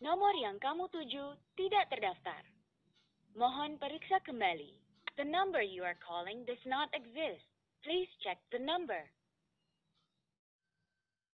Nomor yang kamu tuju tidak terdaftar. Mohon periksa kembali. The number you are calling does not exist. Please check the number.